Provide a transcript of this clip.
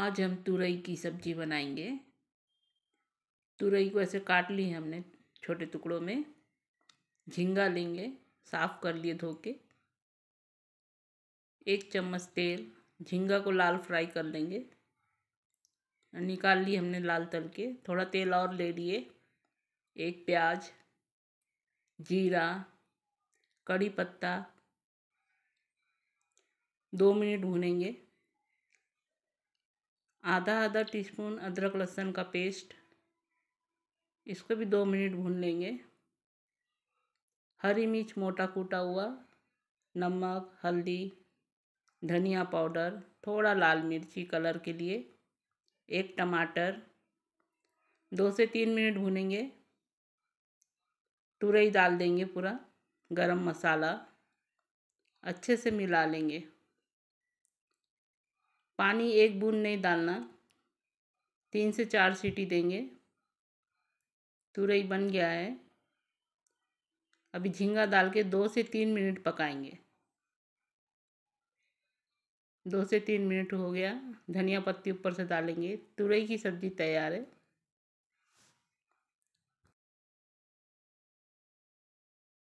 आज हम तुरई की सब्जी बनाएंगे तुरई को ऐसे काट ली हमने छोटे टुकड़ों में झींगा लेंगे साफ कर लिए धो के एक चम्मच तेल झींगा को लाल फ्राई कर लेंगे निकाल ली हमने लाल तल के थोड़ा तेल और ले लिए एक प्याज जीरा कड़ी पत्ता दो मिनट भूनेंगे आधा आधा टीस्पून अदरक लहसुन का पेस्ट इसको भी दो मिनट भून लेंगे हरी मिर्च मोटा कूटा हुआ नमक हल्दी धनिया पाउडर थोड़ा लाल मिर्ची कलर के लिए एक टमाटर दो से तीन मिनट भूनेंगे तुरई डाल देंगे पूरा गरम मसाला अच्छे से मिला लेंगे पानी एक बूंद नहीं डालना तीन से चार सीटी देंगे तुरई बन गया है अभी झींगा डाल के दो से तीन मिनट पकाएंगे दो से तीन मिनट हो गया धनिया पत्ती ऊपर से डालेंगे तुरई की सब्ज़ी तैयार है